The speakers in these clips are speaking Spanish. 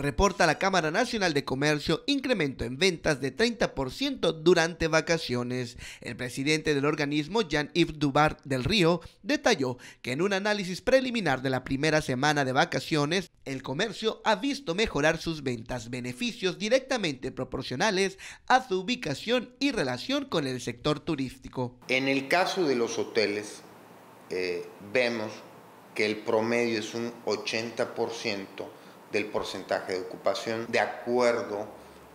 reporta la Cámara Nacional de Comercio incremento en ventas de 30% durante vacaciones. El presidente del organismo, Jean-Yves Dubar del Río, detalló que en un análisis preliminar de la primera semana de vacaciones, el comercio ha visto mejorar sus ventas, beneficios directamente proporcionales a su ubicación y relación con el sector turístico. En el caso de los hoteles, eh, vemos que el promedio es un 80% del porcentaje de ocupación de acuerdo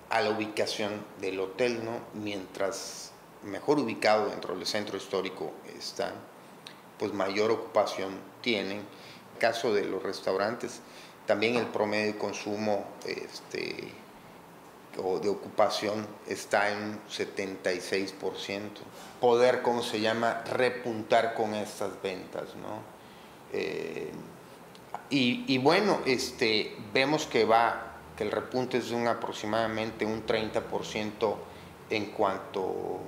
a la ubicación del hotel, ¿no? Mientras mejor ubicado dentro del centro histórico está, pues mayor ocupación tienen. caso de los restaurantes, también el promedio de consumo este, o de ocupación está en 76%. Poder, ¿cómo se llama?, repuntar con estas ventas, ¿no? Eh, y, bueno, este, vemos que va, que el repunte es de un aproximadamente un 30% en cuanto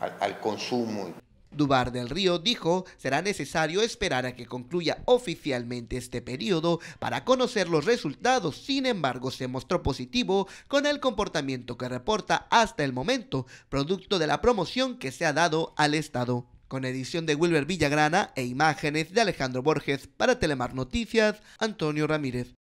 al, al consumo. Dubar del Río dijo será necesario esperar a que concluya oficialmente este periodo para conocer los resultados, sin embargo se mostró positivo con el comportamiento que reporta hasta el momento, producto de la promoción que se ha dado al Estado con edición de Wilber Villagrana e imágenes de Alejandro Borges para Telemar Noticias, Antonio Ramírez.